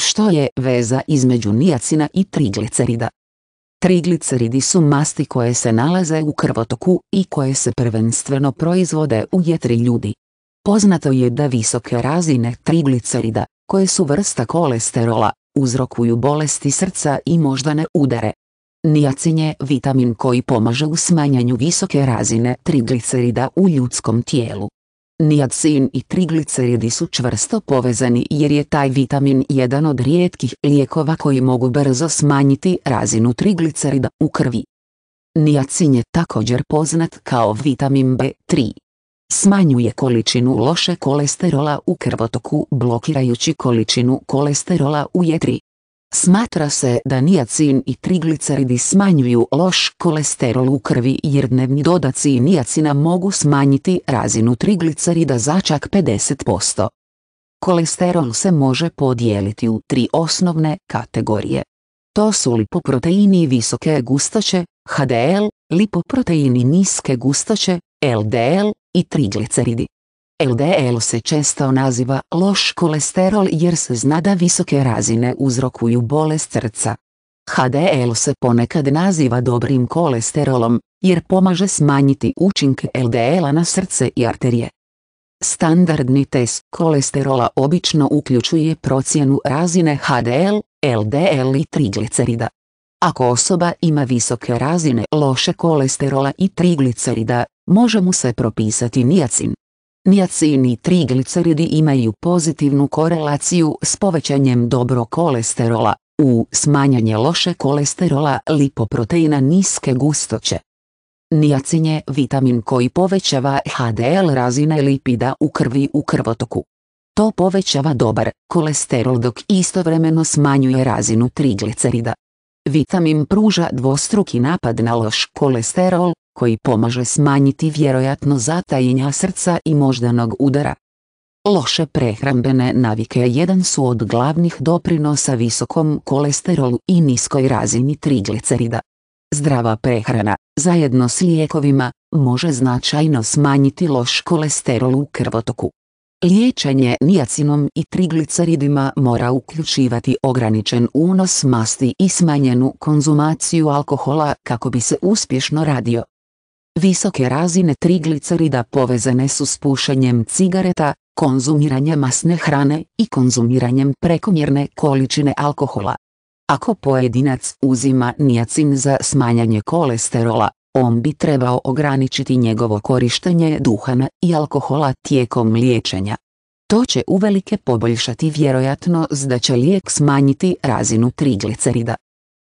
Što je veza između nijacina i triglicerida? Trigliceridi su masti koje se nalaze u krvotoku i koje se prvenstveno proizvode u jetri ljudi. Poznato je da visoke razine triglicerida, koje su vrsta kolesterola, uzrokuju bolesti srca i moždane udare. Nijacin je vitamin koji pomaže u smanjanju visoke razine triglicerida u ljudskom tijelu. Niacin i trigliceridi su čvrsto povezani jer je taj vitamin jedan od rijetkih lijekova koji mogu brzo smanjiti razinu triglicerida u krvi. Niacin je također poznat kao vitamin B3. Smanjuje količinu loše kolesterola u krvotoku blokirajući količinu kolesterola u jetri. Smatra se da nijacin i trigliceridi smanjuju loš kolesterol u krvi jer dnevni dodaci nijacina mogu smanjiti razinu triglicerida za čak 50%. Kolesterol se može podijeliti u tri osnovne kategorije. To su lipoproteini visoke gustaće, HDL, lipoproteini niske gustaće, LDL i trigliceridi. LDL se često naziva loš kolesterol jer se zna da visoke razine uzrokuju bolest srca. HDL se ponekad naziva dobrim kolesterolom, jer pomaže smanjiti učinke LDL-a na srce i arterije. Standardni test kolesterola obično uključuje procjenu razine HDL, LDL i triglicerida. Ako osoba ima visoke razine loše kolesterola i triglicerida, može mu se propisati nijacin. Niacin i trigliceridi imaju pozitivnu korelaciju s povećanjem dobro kolesterola, u smanjanje loše kolesterola lipoproteina niske gustoće. Nijacin je vitamin koji povećava HDL razine lipida u krvi u krvotoku. To povećava dobar kolesterol dok istovremeno smanjuje razinu triglicerida. Vitamin pruža dvostruki napad na loš kolesterol koji pomaže smanjiti vjerojatno zatajenja srca i moždanog udara. Loše prehrambene navike jedan su od glavnih doprinosa visokom kolesterolu i niskoj razini triglicerida. Zdrava prehrana, zajedno s lijekovima, može značajno smanjiti loš kolesterol u krvotoku. Liječenje nijacinom i trigliceridima mora uključivati ograničen unos masti i smanjenu konzumaciju alkohola kako bi se uspješno radio. Visoke razine triglicerida povezane su s pušenjem cigareta, konzumiranjem masne hrane i konzumiranjem prekomjerne količine alkohola. Ako pojedinac uzima nijacin za smanjanje kolesterola, on bi trebao ograničiti njegovo korištenje duhana i alkohola tijekom liječenja. To će uvelike poboljšati vjerojatnost da će lijek smanjiti razinu triglicerida.